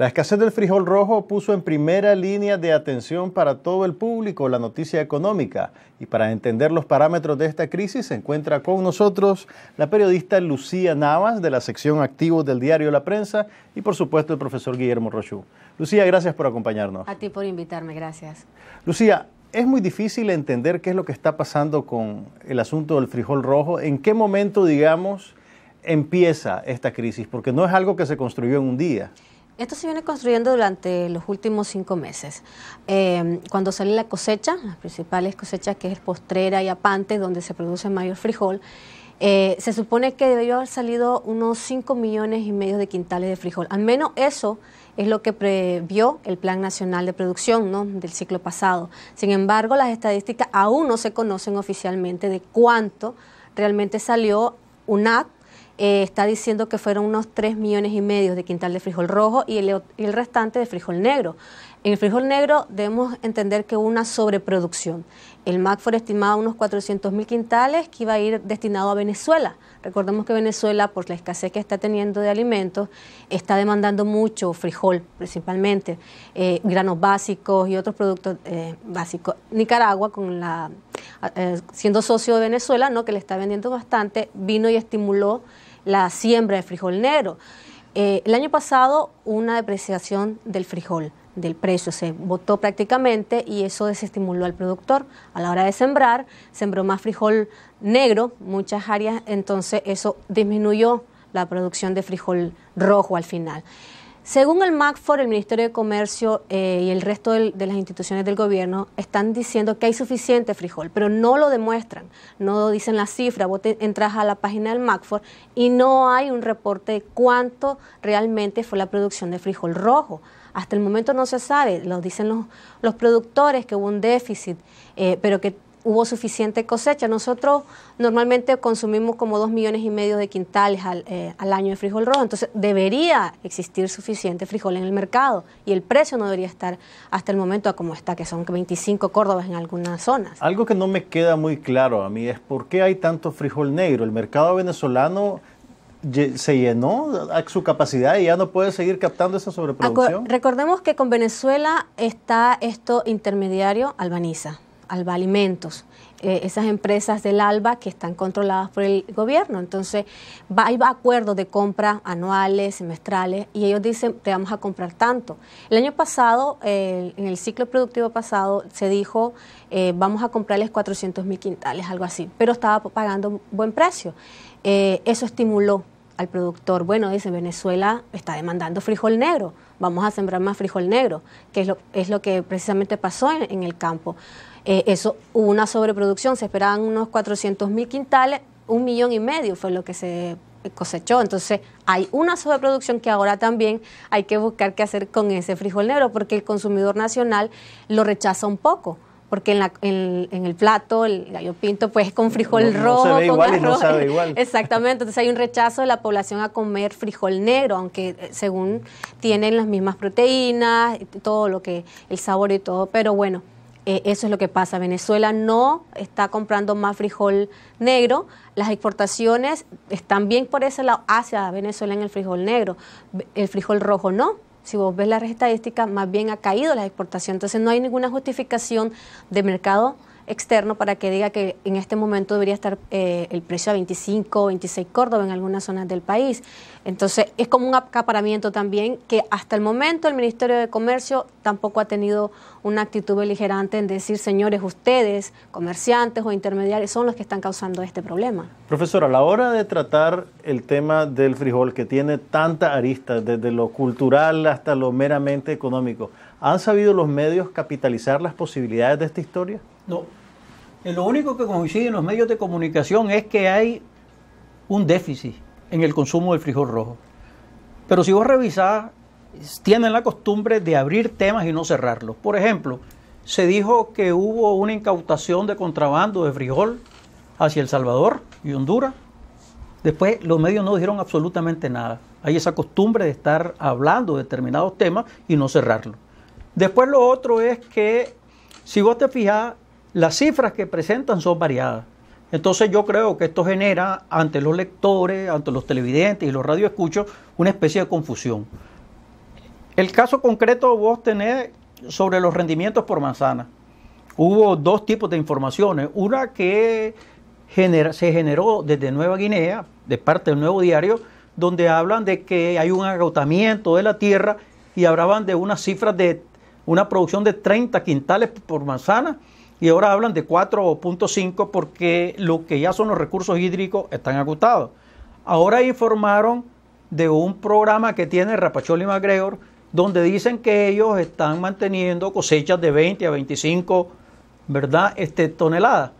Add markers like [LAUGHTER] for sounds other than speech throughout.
La escasez del frijol rojo puso en primera línea de atención para todo el público la noticia económica y para entender los parámetros de esta crisis se encuentra con nosotros la periodista Lucía Navas de la sección activo del diario La Prensa y por supuesto el profesor Guillermo Rochú. Lucía, gracias por acompañarnos. A ti por invitarme, gracias. Lucía, es muy difícil entender qué es lo que está pasando con el asunto del frijol rojo, en qué momento, digamos, empieza esta crisis, porque no es algo que se construyó en un día. Esto se viene construyendo durante los últimos cinco meses. Em, cuando sale la cosecha, las principales cosechas que es postrera y apante, donde se produce mayor frijol, eh, se supone que debió haber salido unos 5 millones y medio de quintales de frijol. Al menos eso es lo que previó el Plan Nacional de Producción del ciclo pasado. Sin embargo, las estadísticas aún no se conocen oficialmente de cuánto realmente salió UNAC eh, está diciendo que fueron unos 3 millones y medio de quintal de frijol rojo y el, restante de frijol negro. En el frijol negro debemos entender que hubo una sobreproducción. El MACFOR estimaba unos 400 mil quintales que iba a ir destinado a Venezuela. Recordemos que Venezuela, por la escasez que está teniendo de alimentos, está demandando mucho frijol principalmente, eh, granos básicos y otros productos eh, básicos. Nicaragua, con la, siendo socio de Venezuela, ¿no? que le está vendiendo bastante, vino y estimuló la siembra de frijol negro. Eh, el año pasado una depreciación del frijol, del precio, se botó prácticamente y eso desestimuló al productor. A la hora de sembrar, sembró más frijol negro, muchas áreas, entonces eso disminuyó la producción de frijol rojo al final. Según el MACFOR, el Ministerio de Comercio eh, y el resto de las instituciones del gobierno están diciendo que hay suficiente frijol, pero no lo demuestran, no dicen la cifra. Vos entras a la página del MACFOR y no hay un reporte de cuánto realmente fue la producción de frijol rojo. Hasta el momento no se sabe, lo dicen los, los productores que hubo un déficit, eh, pero que hubo suficiente cosecha. Nosotros normalmente consumimos como dos millones y medio de quintales eh, al, año de frijol rojo, entonces debería existir suficiente frijol en el mercado y el precio no debería estar hasta el momento a como está, que son 25 córdobas en algunas zonas. Algo que no me queda muy claro a mí es por qué hay tanto frijol negro. El mercado venezolano se llenó a su capacidad y ya no puede seguir captando esa sobreproducción. recordemos que con Venezuela está esto intermediario albaniza. Alba Alimentos, eh, esas empresas del ALBA que están controladas por el gobierno. Entonces, va, hay acuerdos de compra anuales, semestrales, y ellos dicen, te vamos a comprar tanto. El año pasado, en el ciclo productivo pasado, se dijo, eh, vamos a comprarles 400 mil quintales, algo así, pero estaba pagando buen precio. Eh, eso estimuló al productor, bueno, dice Venezuela está demandando frijol negro, vamos a sembrar más frijol negro, que es lo, es lo que precisamente pasó en, el campo. Eh, eso hubo una sobreproducción, se esperaban unos 400 mil quintales, un millón y medio fue lo que se cosechó. Entonces hay una sobreproducción que ahora también hay que buscar qué hacer con ese frijol negro, porque el consumidor nacional lo rechaza un poco porque en, la, en, el plato el gallo pinto pues con frijol rojo. Exactamente, entonces hay un rechazo de la población a comer frijol negro, aunque eh, según tienen las mismas proteínas, todo lo que, el sabor y todo, pero bueno, eh, eso es lo que pasa. Venezuela no está comprando más frijol negro, las exportaciones están bien por ese lado hacia Venezuela en el frijol negro, el frijol rojo no si vos ves red estadística, más bien ha caído la exportación. Entonces no hay ninguna justificación de mercado externo para que diga que en este momento debería estar eh, el precio a 25 o 26 Córdoba en algunas zonas del país. Entonces, es como un acaparamiento también que hasta el momento el Ministerio de Comercio tampoco ha tenido una actitud beligerante en decir, señores, ustedes, comerciantes o intermediarios, son los que están causando este problema. Profesora, a la hora de tratar el tema del frijol, que tiene tanta arista, desde lo cultural hasta lo meramente económico, ¿han sabido los medios capitalizar las posibilidades de esta historia? No, lo único que coinciden los medios de comunicación es que hay un déficit en el consumo del frijol rojo. Pero si vos revisás, tienen la costumbre de abrir temas y no cerrarlos. Por ejemplo, se dijo que hubo una incautación de contrabando de frijol hacia El Salvador y Honduras. Después los medios no dijeron absolutamente nada. Hay esa costumbre de estar hablando de determinados temas y no cerrarlos. Después lo otro es que, si vos te fijás, las cifras que presentan son variadas. Entonces yo creo que esto genera ante los lectores, ante los televidentes y los radioescuchos una especie de confusión. El caso concreto vos tenés sobre los rendimientos por manzana. Hubo dos tipos de informaciones. Una que se generó desde Nueva Guinea, de parte del Nuevo Diario, donde hablan de que hay un agotamiento de la tierra y hablaban de unas cifras de una producción de 30 quintales por manzana y ahora hablan de 4.5 porque lo que ya son los recursos hídricos están agotados. Ahora informaron de un programa que tiene Rapacholi y MacGregor donde dicen que ellos están manteniendo cosechas de 20 a 25 ¿verdad? Este, toneladas.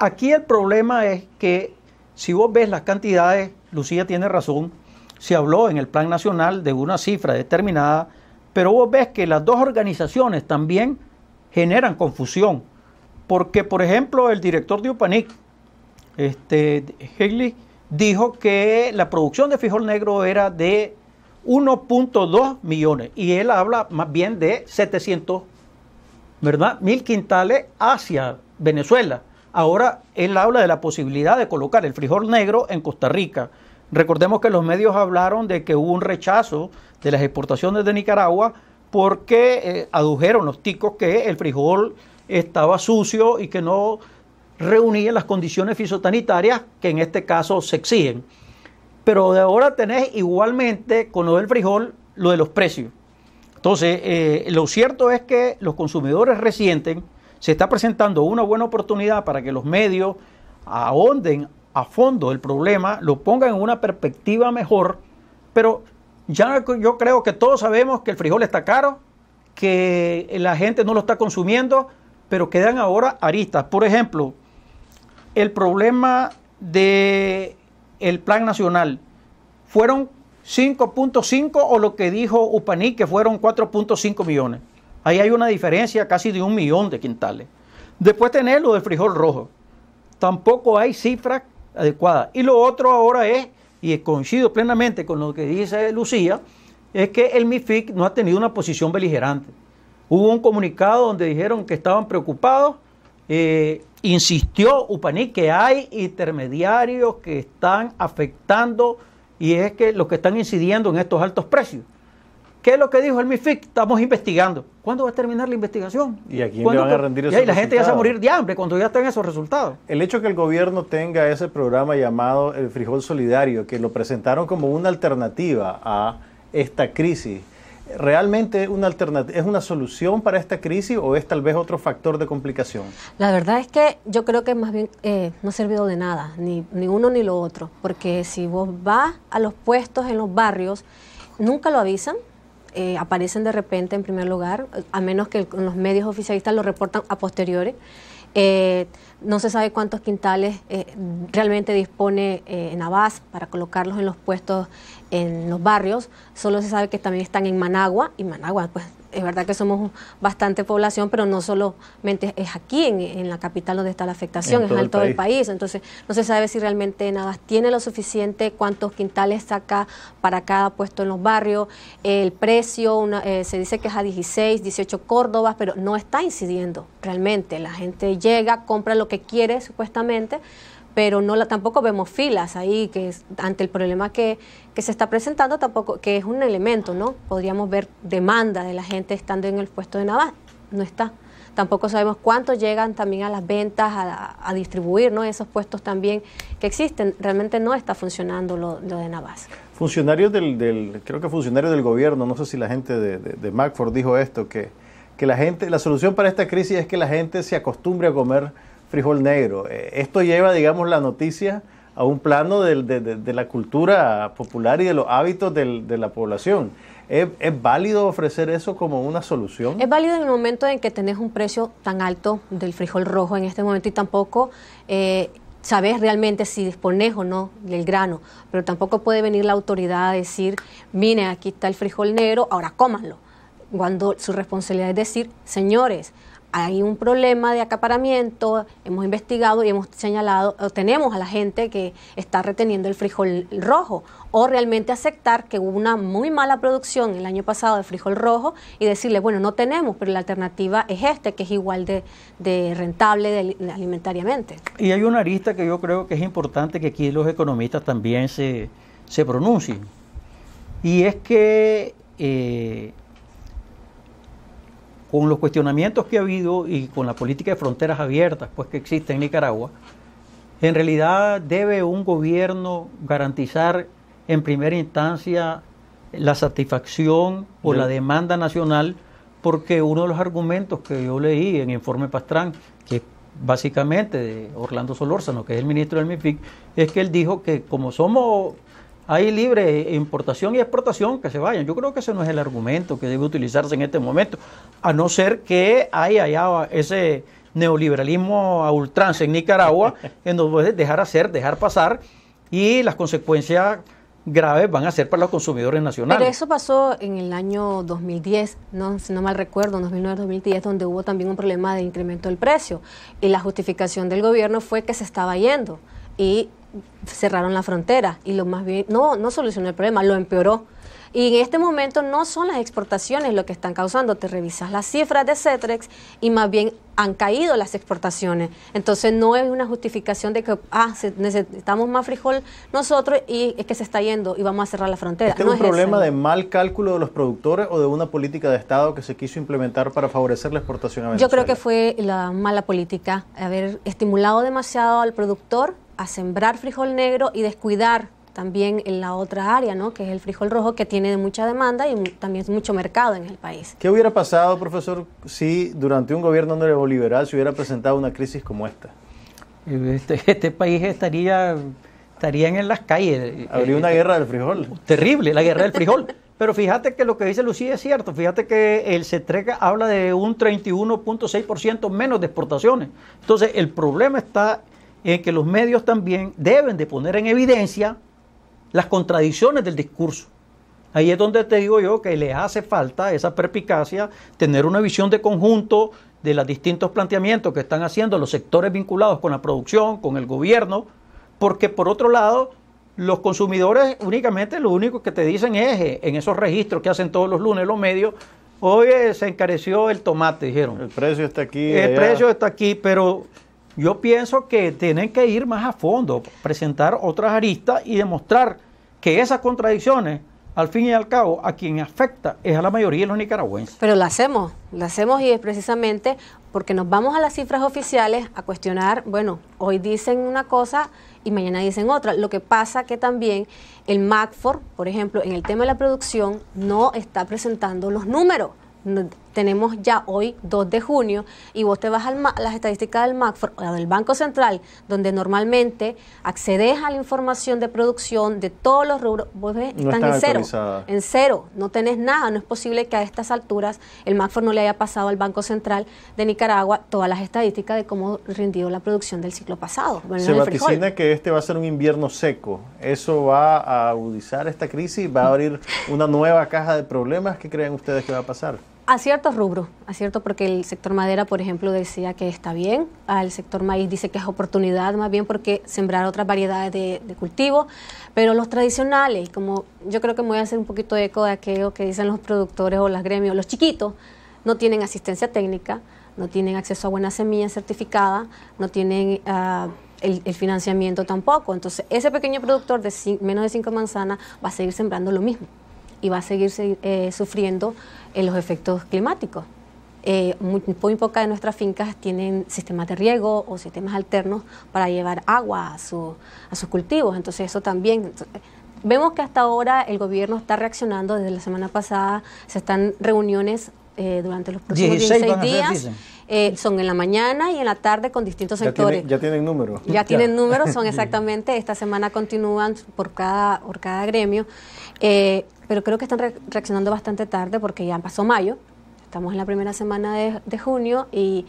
Aquí el problema es que si vos ves las cantidades, Lucía tiene razón, se habló en el Plan Nacional de una cifra determinada, pero vos ves que las dos organizaciones también generan confusión porque, por ejemplo, el director de Upanic, este, dijo que la producción de frijol negro era de 1.2 millones y él habla más bien de 700, ¿verdad? Mil quintales hacia Venezuela. Ahora él habla de la posibilidad de colocar el frijol negro en Costa Rica. Recordemos que los medios hablaron de que hubo un rechazo de las exportaciones de Nicaragua porque eh, adujeron los ticos que el frijol estaba sucio y que no reunía las condiciones fisiotanitarias que en este caso se exigen. Pero de ahora tenés igualmente con lo del frijol lo de los precios. Entonces, eh, lo cierto es que los consumidores resienten, se está presentando una buena oportunidad para que los medios ahonden a fondo el problema, lo pongan en una perspectiva mejor, pero ya yo creo que todos sabemos que el frijol está caro, que la gente no lo está consumiendo, pero quedan ahora aristas. Por ejemplo, el problema de plan nacional. Fueron 5.5 o lo que dijo Upaní, que fueron 4.5 millones. Ahí hay una diferencia casi de un millón de quintales. Después tener lo del frijol rojo. Tampoco hay cifras adecuadas. Y lo otro ahora es, y coincido plenamente con lo que dice Lucía, es que el MIFIC no ha tenido una posición beligerante. Hubo un comunicado donde dijeron que estaban preocupados. Eh, insistió Upaní que hay intermediarios que están afectando y es que los que están incidiendo en estos altos precios. ¿Qué es lo que dijo el MIFIC? Estamos investigando. ¿Cuándo va a terminar la investigación? ¿Y aquí quién van a rendir esos Y la gente ya se va a morir de hambre cuando ya estén esos resultados. El hecho que el gobierno tenga ese programa llamado el frijol solidario, que lo presentaron como una alternativa a esta crisis, ¿Realmente una es una solución para esta crisis o es tal vez otro factor de complicación? La verdad es que yo creo que más bien eh, no ha servido de nada, ni, ni uno ni lo otro, porque si vos vas a los puestos en los barrios, nunca lo avisan, eh, aparecen de repente en primer lugar, a menos que los medios oficialistas lo reportan a posteriores. Eh, no se sabe cuántos quintales eh, realmente dispone eh, en Navas para colocarlos en los puestos en los barrios. Solo se sabe que también están en Managua y Managua pues es verdad que somos bastante población, pero no solamente es aquí en, la capital donde está la afectación, es en todo el país. Entonces, no se sabe si realmente nada tiene lo suficiente, cuántos quintales acá para cada puesto en los barrios, el precio, eh, se dice que es a 16, 18 Córdobas, pero no está incidiendo realmente. La gente llega, compra lo que quiere supuestamente pero no la, tampoco vemos filas ahí, que ante el problema que, se está presentando, tampoco que es un elemento, ¿no? Podríamos ver demanda de la gente estando en el puesto de Navas, no está. Tampoco sabemos cuántos llegan también a las ventas, a, distribuir ¿no? esos puestos también que existen. Realmente no está funcionando lo, de Navas. Funcionarios del, creo que funcionarios del gobierno, no sé si la gente de, de, Macford dijo esto, que, que la gente, la solución para esta crisis es que la gente se acostumbre a comer frijol negro. Eh, esto lleva, digamos, la noticia a un plano de, la cultura popular y de los hábitos de la población. ¿Es, válido ofrecer eso como una solución? Es válido en el momento en que tenés un precio tan alto del frijol rojo en este momento y tampoco... Eh, sabes realmente si dispones o no del grano, pero tampoco puede venir la autoridad a decir, mire, aquí está el frijol negro, ahora cómanlo. Cuando su responsabilidad es decir, señores, hay un problema de acaparamiento, hemos investigado y hemos señalado, tenemos a la gente que está reteniendo el frijol rojo, o realmente aceptar que hubo una muy mala producción el año pasado de frijol rojo y decirle, bueno, no tenemos, pero la alternativa es este, que es igual de, rentable alimentariamente. Y hay una arista que yo creo que es importante que aquí los economistas también se, se pronuncien, y es que... Eh, con los cuestionamientos que ha habido y con la política de fronteras abiertas pues, que existe en Nicaragua, en realidad debe un gobierno garantizar en primera instancia la satisfacción o la demanda nacional, porque uno de los argumentos que yo leí en el informe Pastrán, que básicamente de Orlando Solórzano, que es el ministro del MIFIC, es que él dijo que como somos hay libre importación y exportación, que se vayan. Yo creo que ese no es el argumento que debe utilizarse en este momento, a no ser que haya ese neoliberalismo a ultrance en Nicaragua, [LAUGHS] en donde dejar hacer, dejar pasar, y las consecuencias graves van a ser para los consumidores nacionales. Pero eso pasó en el año 2010, no, si no mal recuerdo, 2009-2010, donde hubo también un problema de incremento del precio, y la justificación del gobierno fue que se estaba yendo y cerraron la frontera y lo más bien, no, no solucionó el problema, lo empeoró. Y en este momento no son las exportaciones lo que están causando. Te revisas las cifras de Cetrex y más bien han caído las exportaciones. Entonces no es una justificación de que ah, necesitamos más frijol nosotros y es que se está yendo y vamos a cerrar la frontera. ¿Este es un problema de mal cálculo de los productores o de una política de Estado que se quiso implementar para favorecer la exportación a Venezuela? Yo creo que fue la mala política, haber estimulado demasiado al productor a sembrar frijol negro y descuidar también en la otra área, ¿no? que es el frijol rojo, que tiene mucha demanda y también es mucho mercado en el país. ¿Qué hubiera pasado, profesor, si durante un gobierno neoliberal se hubiera presentado una crisis como esta? Eh, este, [LAUGHS] este, país estaría, en las calles. Habría eh, una guerra del frijol. Terrible, la guerra del [LAUGHS] frijol. Pero fíjate que lo que dice Lucía es cierto. Fíjate que el CETRECA habla de un 31.6% menos de exportaciones. Entonces, el problema está en que los medios también deben de poner en evidencia las contradicciones del discurso. Ahí es donde te digo yo que le hace falta esa perpicacia, tener una visión de conjunto de los distintos planteamientos que están haciendo los sectores vinculados con la producción, con el gobierno, porque por otro lado, los consumidores únicamente lo único que te dicen es eh, en esos registros que hacen todos los lunes los medios, hoy se encareció el tomate, dijeron. El precio está aquí. El precio está aquí, pero yo pienso que tienen que ir más a fondo, presentar otras aristas y demostrar que esas contradicciones, al fin y al cabo, a quien afecta es a la mayoría de los nicaragüenses. Pero lo hacemos, lo hacemos y es precisamente porque nos vamos a las cifras oficiales a cuestionar, bueno, hoy dicen una cosa y mañana dicen otra. Lo que pasa que también el MACFOR, por ejemplo, en el tema de la producción, no está presentando los números tenemos ya hoy 2 de junio y vos te vas a las estadísticas del MACFOR del Banco Central, donde normalmente accedes a la información de producción de todos los rubros, vos ves, están en cero, en cero, no tenés nada, no es posible que a estas alturas el MACFOR no le haya pasado al Banco Central de Nicaragua todas las estadísticas de cómo rindió la producción del ciclo pasado. Se vaticina que este va a ser un invierno seco, eso va a agudizar esta crisis, va a abrir una nueva caja de problemas, ¿qué creen ustedes que va a pasar? A ciertos rubros, a cierto, porque el sector madera, por ejemplo, decía que está bien, al sector maíz dice que es oportunidad más bien porque sembrar otras variedades de, cultivo, cultivos, pero los tradicionales, como yo creo que me voy a hacer un poquito eco de aquello que dicen los productores o las gremios, los chiquitos, no tienen asistencia técnica, no tienen acceso a buena semilla certificada, no tienen... Ah, el, el, financiamiento tampoco. Entonces, ese pequeño productor de menos de cinco manzanas va a seguir sembrando lo mismo y va a seguir eh, sufriendo eh, los efectos climáticos. Eh, muy, muy, pocas de nuestras fincas tienen sistemas de riego o sistemas alternos para llevar agua a, a sus cultivos. Entonces eso también... vemos que hasta ahora el gobierno está reaccionando, desde la semana pasada se están reuniones durante los próximos 16, días. son en la mañana y en la tarde con distintos sectores. ya tienen números. Ya, tienen números, son [LAUGHS] exactamente, esta semana continúan por cada, por cada gremio pero creo que están reaccionando bastante tarde porque ya pasó mayo, estamos en la primera semana de, junio y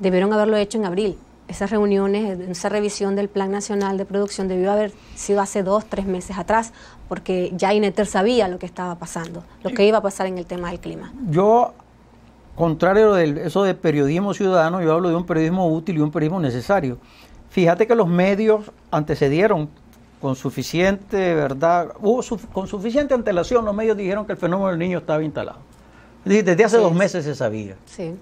debieron haberlo hecho en abril. Esas reuniones, esa revisión del Plan Nacional de Producción debió haber sido hace dos, tres meses atrás, porque ya INETER sabía lo que estaba pasando, lo que iba a pasar en el tema del clima. Yo contrario de eso de periodismo ciudadano, yo hablo de un periodismo útil y un periodismo necesario. Fíjate que los medios antecedieron con suficiente, ¿verdad? con suficiente antelación, los medios dijeron que el fenómeno del niño estaba instalado. Desde hace dos meses se sabía. Sí.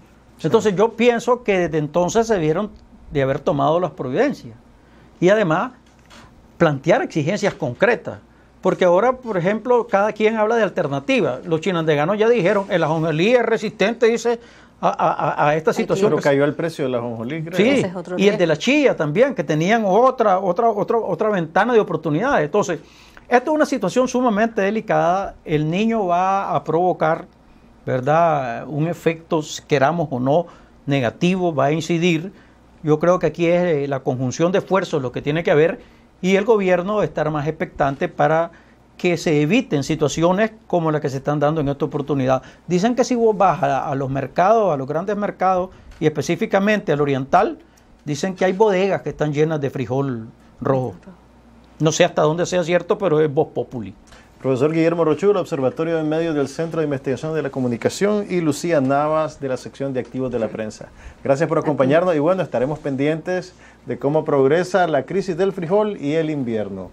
Entonces yo pienso que desde entonces se vieron de haber tomado las providencias. Y además, plantear exigencias concretas. Porque ahora, por ejemplo, cada quien habla de alternativas. Los chinandeganos ya dijeron, el ajonjolí es resistente, dice, a, esta situación. Pero cayó el precio de la jonjolí, Sí, y el de la chía también, que tenían otra, otra, otra, otra ventana de oportunidades. Entonces, esta es una situación sumamente delicada. El niño va a provocar, ¿verdad? Un efecto, queramos o no, negativo, va a incidir. Yo creo que aquí es eh, la conjunción de esfuerzos lo que tiene que haber y el gobierno estar más expectante para que se eviten situaciones como las que se están dando en esta oportunidad. Dicen que si vos vas a, los mercados, a los grandes mercados, y específicamente al oriental, dicen que hay bodegas que están llenas de frijol rojo. No sé hasta dónde sea cierto, pero es vos, populi. Profesor Guillermo del Observatorio de Medios del Centro de Investigación de la Comunicación y Lucía Navas de la sección de activos de la prensa. Gracias por acompañarnos y bueno, estaremos pendientes de cómo progresa la crisis del frijol y el invierno.